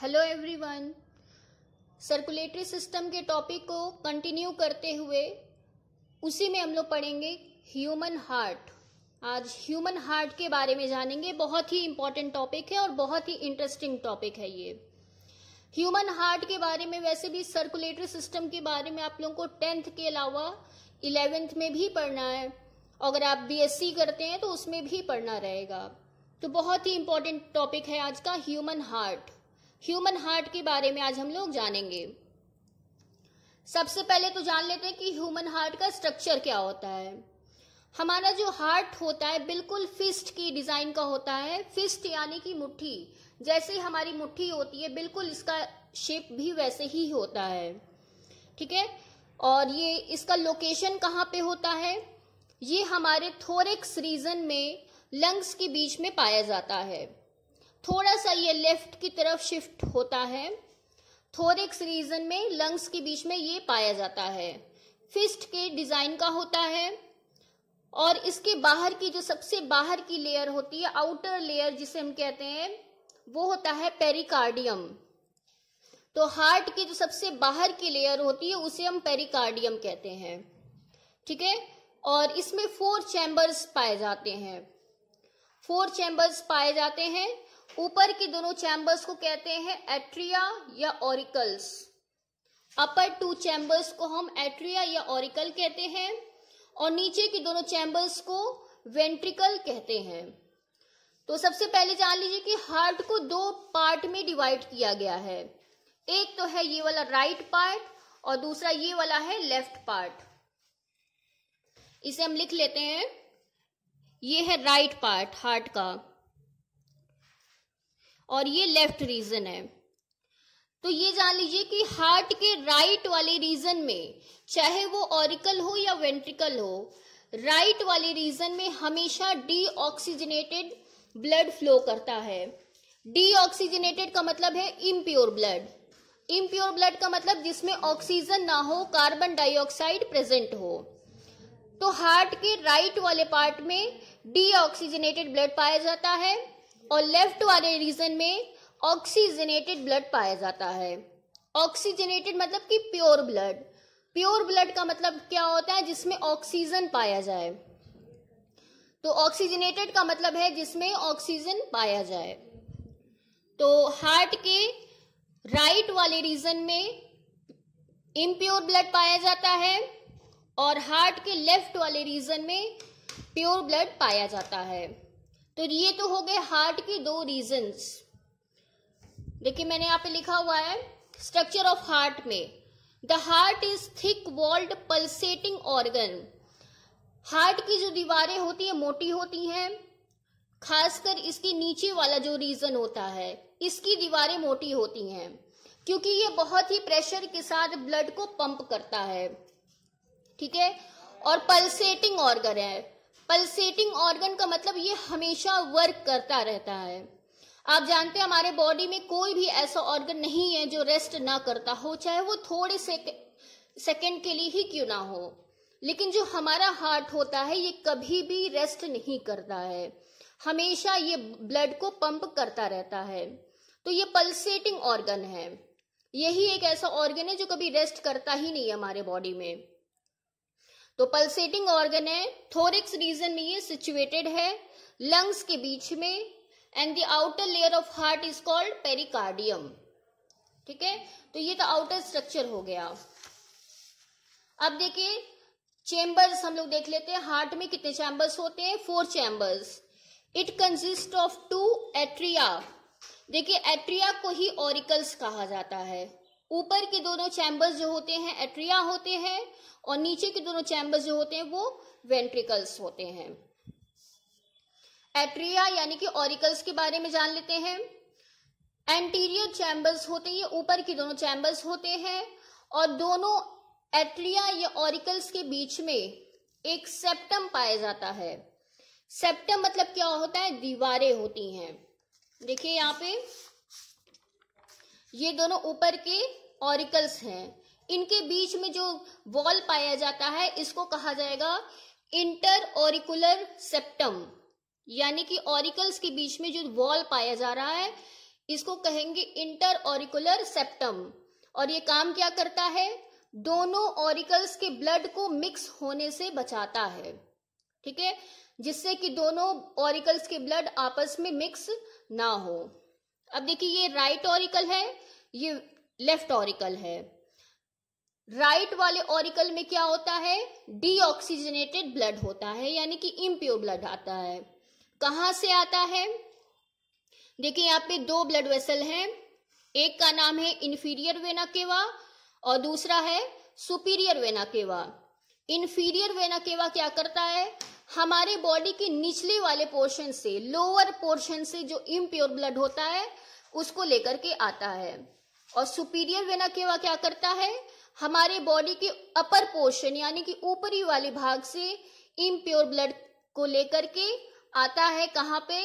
hello everyone circulatory system के topic को continue करते हुए उसी में हम लोग पढ़ेंगे ह्यूमन हार्ट आज ह्यूमन हार्ट के बारे में जानेंगे बहुत ही इंपॉर्टेंट टॉपिक है और बहुत ही इंटरेस्टिंग टॉपिक है ये ह्यूमन हार्ट के बारे में वैसे भी सर्कुलेटरी सिस्टम के बारे में आप लोगों को टेंथ के अलावा इलेवेंथ में भी पढ़ना है अगर आप बीएससी करते हैं तो उसमें भी पढ़ना रहेगा तो बहुत ही इंपॉर्टेंट टॉपिक है आज का ह्यूमन हार्ट ह्यूमन हार्ट के बारे में आज हम लोग जानेंगे सबसे पहले तो जान लेते हैं कि ह्यूमन हार्ट का स्ट्रक्चर क्या होता है हमारा जो हार्ट होता है बिल्कुल फिस्ट की डिजाइन का होता है फिस्ट यानी कि मुट्ठी जैसे हमारी मुट्ठी होती है बिल्कुल इसका शेप भी वैसे ही होता है ठीक है और ये इसका लोकेशन कहाँ पे होता है ये हमारे थोरेक्स रीजन में लंग्स के बीच में पाया जाता है थोड़ा सा ये लेफ्ट की तरफ शिफ्ट होता है थोरिक्स रीजन में लंग्स के बीच में ये पाया जाता है फिस्ट के डिजाइन का होता है और इसके बाहर की जो सबसे बाहर की लेयर होती है आउटर लेयर जिसे हम कहते हैं वो होता है पेरिकार्डियम तो हार्ट की जो सबसे बाहर की लेयर होती है उसे हम पेरिकार्डियम कहते हैं ठीक है और इसमें फोर चैम्बर्स पाए जाते हैं फोर चैम्बर्स पाए जाते हैं ऊपर के दोनों चैम्बर्स को कहते हैं एट्रिया या ऑरिकल्स अपर टू चैम्बर्स को हम एट्रिया या ऑरिकल कहते हैं और नीचे के दोनों चैम्बर्स को वेंट्रिकल कहते हैं तो सबसे पहले जान लीजिए कि हार्ट को दो पार्ट में डिवाइड किया गया है एक तो है ये वाला राइट पार्ट और दूसरा ये वाला है लेफ्ट पार्ट इसे हम लिख लेते हैं ये है राइट पार्ट हार्ट का और ये लेफ्ट रीजन है तो ये जान लीजिए कि हार्ट के राइट वाले रीजन में चाहे वो ऑरिकल हो या वेंट्रिकल हो राइट वाले रीजन में हमेशा डीऑक्सीजनेटेड ब्लड फ्लो करता है ऑक्सीजनेटेड का मतलब है इम्प्योर ब्लड इम्प्योर ब्लड का मतलब जिसमें ऑक्सीजन ना हो कार्बन डाइऑक्साइड प्रेजेंट हो तो हार्ट के राइट वाले पार्ट में ऑक्सीजनेटेड ब्लड पाया जाता है और लेफ्ट वाले रीजन में ऑक्सीजनेटेड ब्लड पाया जाता है ऑक्सीजनेटेड मतलब कि प्योर ब्लड प्योर ब्लड का मतलब क्या होता है जिसमें ऑक्सीजन पाया जाए तो ऑक्सीजनेटेड का मतलब है जिसमें ऑक्सीजन पाया जाए तो हार्ट के राइट वाले रीजन में इम्प्योर ब्लड पाया जाता है और हार्ट के लेफ्ट वाले रीजन में प्योर ब्लड पाया जाता है तो ये तो हो गए हार्ट के दो रीजंस देखिए मैंने यहाँ पे लिखा हुआ है स्ट्रक्चर ऑफ हार्ट में the heart is thick walled pulsating organ heart की जो दीवारें होती है मोटी होती हैं खासकर इसके नीचे वाला जो रीजन होता है इसकी दीवारें मोटी होती हैं क्योंकि ये बहुत ही प्रेशर के साथ ब्लड को पंप करता है ठीक है और पल्सेटिंग ऑर्गन है पल्सेटिंग ऑर्गन का मतलब ये हमेशा वर्क करता रहता है आप जानते हैं हमारे बॉडी में कोई भी ऐसा ऑर्गन नहीं है जो रेस्ट ना करता हो चाहे वो थोड़े से सेकेंड के लिए ही क्यों ना हो लेकिन जो हमारा हार्ट होता है ये कभी भी रेस्ट नहीं करता है हमेशा ये ब्लड को पंप करता रहता है तो ये पल्सेटिंग ऑर्गन है यही एक ऐसा ऑर्गन है जो कभी रेस्ट करता ही नहीं है हमारे बॉडी में तो पल्सेटिंग ऑर्गन है थोरिक्स रीजन में ये सिचुएटेड है लंग्स के बीच में and the outer layer of heart is called pericardium ठीक है तो ये तो आउटर स्ट्रक्चर हो गया अब देखिए चैम्बर्स हम लोग देख लेते हैं हार्ट में कितने चैम्बर्स होते हैं four chambers it consist of two atria देखिए एट्रिया को ही ऑरिकल्स कहा जाता है ऊपर के दोनों चैम्बर्स जो होते हैं एट्रिया होते हैं और नीचे के दोनों चैम्बर्स जो होते हैं वो वेंट्रिकल्स होते हैं एट्रिया यानी कि ऑरिकल्स के बारे में जान लेते हैं एंटीरियर चैम्बर्स होते हैं ये ऊपर के दोनों चैम्बर्स होते हैं और दोनों एट्रिया या ऑरिकल्स के बीच में एक सेप्टम पाया जाता है सेप्टम मतलब क्या होता है दीवारें होती हैं देखिए यहाँ पे ये दोनों ऊपर के ऑरिकल्स हैं इनके बीच में जो वॉल पाया जाता है इसको कहा जाएगा इंटर ऑरिकुलर सेप्टम यानी कि ऑरिकल्स के बीच में जो वॉल पाया जा रहा है इसको कहेंगे इंटर ऑरिकुलर सेप्टम और ये काम क्या करता है दोनों ऑरिकल्स के ब्लड को मिक्स होने से बचाता है ठीक है जिससे कि दोनों ऑरिकल्स के ब्लड आपस में मिक्स ना हो अब देखिए ये राइट ऑरिकल है ये लेफ्ट ऑरिकल है राइट right वाले ऑरिकल में क्या होता है डीऑक्सीजनेटेड ब्लड होता है यानी कि इम्प्योर ब्लड आता है कहां से आता है देखिए यहाँ पे दो ब्लड वेसल हैं एक का नाम है इन्फीरियर वेना केवा और दूसरा है superior vena cava inferior vena cava क्या करता है हमारे बॉडी के निचले वाले पोर्शन से लोअर पोर्शन से जो इम्प्योर ब्लड होता है उसको लेकर के आता है और सुपीरियर वेना केवा क्या करता है हमारे बॉडी के अपर पोर्शन यानी कि ऊपरी वाले भाग से इम्प्योर ब्लड को लेकर के आता है कहाँ पे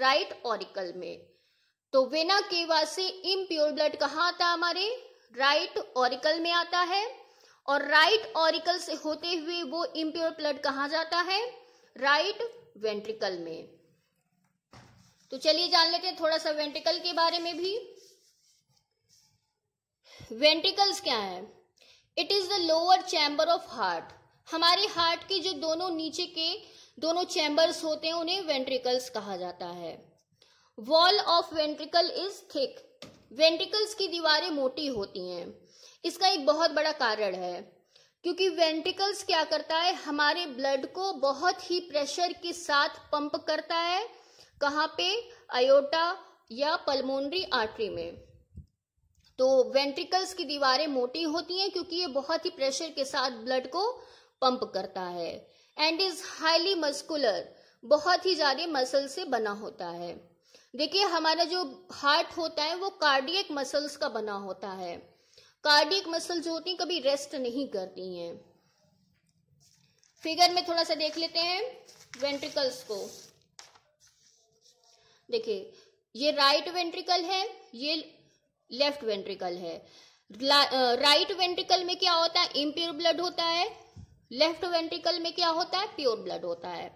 राइट ऑरिकल में तो वेना केवा से इम्प्योर ब्लड कहाँ आता है हमारे राइट ऑरिकल में आता है और राइट ऑरिकल से होते हुए वो इम्प्योर ब्लड कहाँ जाता है राइट वेंट्रिकल में तो चलिए जान लेते हैं थोड़ा सा वेंट्रिकल के बारे में भी वेंटिकल्स क्या है it is the lower chamber of heart हमारे हार्ट के जो दोनों नीचे के दोनों चैम्बर्स होते हैं उन्हें वेंट्रिकल्स कहा जाता है wall of ventricle is thick ventricles की दीवारें मोटी होती हैं इसका एक बहुत बड़ा कारण है क्योंकि वेंट्रिकल्स क्या करता है हमारे ब्लड को बहुत ही प्रेशर के साथ पंप करता है कहाँ पे अयोटा या पल्मोनरी आर्टरी में तो वेंट्रिकल्स की दीवारें मोटी होती हैं क्योंकि ये बहुत ही प्रेशर के साथ ब्लड को पंप करता है एंड इज हाईली मस्कुलर बहुत ही ज्यादा मसल से बना होता है देखिए हमारा जो हार्ट होता है वो कार्डियक मसल्स का बना होता है कार्डियक मसल जो होती है कभी रेस्ट नहीं करती हैं फिगर में थोड़ा सा देख लेते हैं वेंट्रिकल्स को देखिए ये राइट वेंट्रिकल है ये लेफ्ट वेंट्रिकल है राइट वेंट्रिकल में क्या होता है इम्प्योर ब्लड होता है लेफ्ट वेंट्रिकल में क्या होता है प्योर ब्लड होता है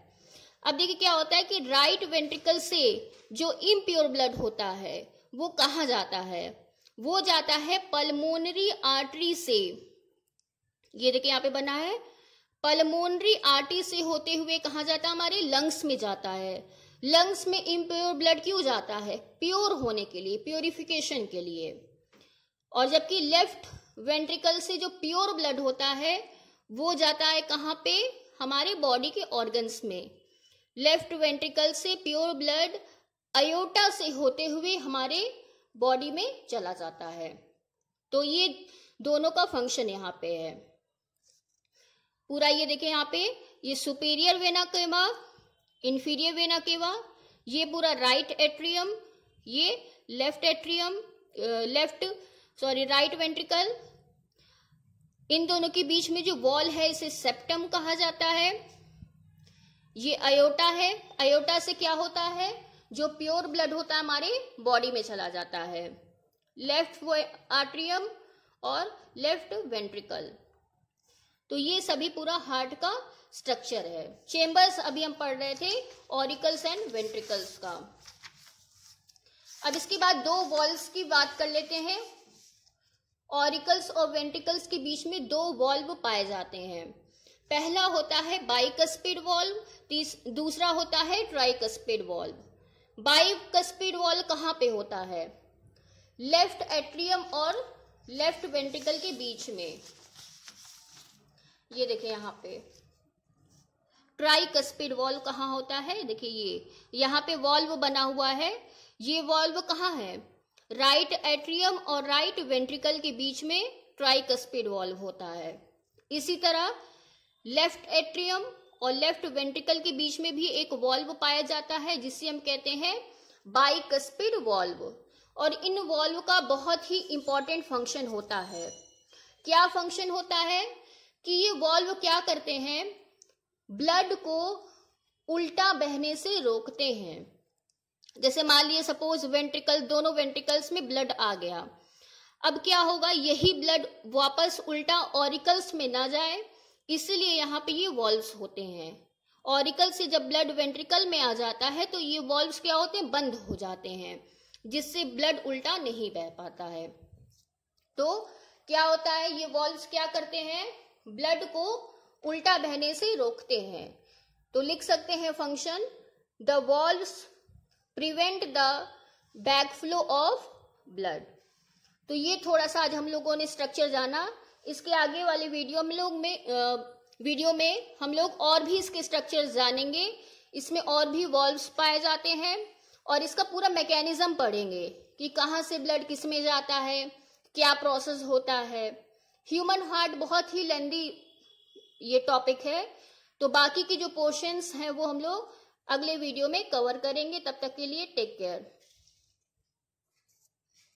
अब देखिए क्या होता है कि राइट वेंट्रिकल से जो इम्प्योर ब्लड होता है वो कहाँ जाता है वो जाता है पल्मोनरी आर्टरी से ये देखिए यहाँ पे बना है पल्मोनरी आर्टरी से होते हुए कहा जाता है हमारे लंग्स में जाता है लंग्स में इम्प्योर ब्लड क्यों जाता है प्योर होने के लिए प्योरिफिकेशन के लिए और जबकि लेफ्ट वेंट्रिकल से जो प्योर ब्लड होता है वो जाता है कहाँ पे हमारे बॉडी के ऑर्गन्स में लेफ्ट वेंट्रिकल से प्योर ब्लड अयोटा से होते हुए हमारे बॉडी में चला जाता है तो ये दोनों का फंक्शन यहाँ पे है पूरा ये देखें यहाँ पे ये superior vena cava inferior vena cava ये पूरा राइट एट्रियम ये left atrium left sorry right ventricle इन दोनों के बीच में जो वॉल है इसे सेप्टम कहा जाता है ये अयोटा है अयोटा से क्या होता है जो प्योर ब्लड होता है हमारे बॉडी में चला जाता है लेफ्ट आर्ट्रियम और लेफ्ट वेंट्रिकल तो ये सभी पूरा हार्ट का स्ट्रक्चर है चेंबर्स अभी हम पढ़ रहे थे ऑरिकल्स एंड वेंट्रिकल्स का अब इसके बाद दो वॉल्व की बात कर लेते हैं ऑरिकल्स और वेंट्रिकल्स के बीच में दो वॉल्व पाए जाते हैं पहला होता है बाइकस्पिड वॉल्व दूसरा होता है ट्राइकस्पिड वॉल्व बाइकस्पिड वॉल्व कहाँ पे होता है लेफ्ट एट्रियम और लेफ्ट वेंट्रिकल के बीच में ये देखें यहाँ पे ट्राइकस्पिड वॉल्व कहाँ होता है देखिए ये यहाँ पे वॉल्व बना हुआ है ये वॉल्व कहाँ है राइट एट्रियम और राइट वेंट्रिकल के बीच में ट्राइकस्पिड वॉल्व होता है इसी तरह लेफ्ट एट्रियम और लेफ्ट वेंट्रिकल के बीच में भी एक वॉल्व पाया जाता है जिसे हम कहते हैं बाइकस्पिड वॉल्व और इन वॉल्व का बहुत ही इंपॉर्टेंट फंक्शन होता है क्या फंक्शन होता है कि ये वॉल्व क्या करते हैं ब्लड को उल्टा बहने से रोकते हैं जैसे मान लिए सपोज वेंट्रिकल दोनों वेंट्रिकल्स में ब्लड आ गया अब क्या होगा यही ब्लड वापस उल्टा ऑरिकल्स में ना जाए इसलिए यहाँ पे ये वॉल्व्स होते हैं ऑरिकल से जब ब्लड वेंट्रिकल में आ जाता है तो ये वॉल्व्स क्या होते हैं बंद हो जाते हैं जिससे ब्लड उल्टा नहीं बह पाता है तो क्या होता है ये वॉल्व्स क्या करते हैं ब्लड को उल्टा बहने से रोकते हैं तो लिख सकते हैं function the valve prevent the back flow of blood तो ये थोड़ा सा आज हम लोगों ने स्ट्रक्चर जाना इसके आगे वाले वीडियो में लोग में वीडियो में हम लोग और भी इसके स्ट्रक्चर जानेंगे इसमें और भी वॉल्व्स पाए जाते हैं और इसका पूरा मैकेनिज्म पढ़ेंगे कि कहाँ से ब्लड किस में जाता है क्या प्रोसेस होता है ह्यूमन हार्ट बहुत ही लेंदी ये टॉपिक है तो बाकी के जो पोर्शंस हैं वो हम लोग अगले वीडियो में कवर करेंगे तब तक के लिए टेक केयर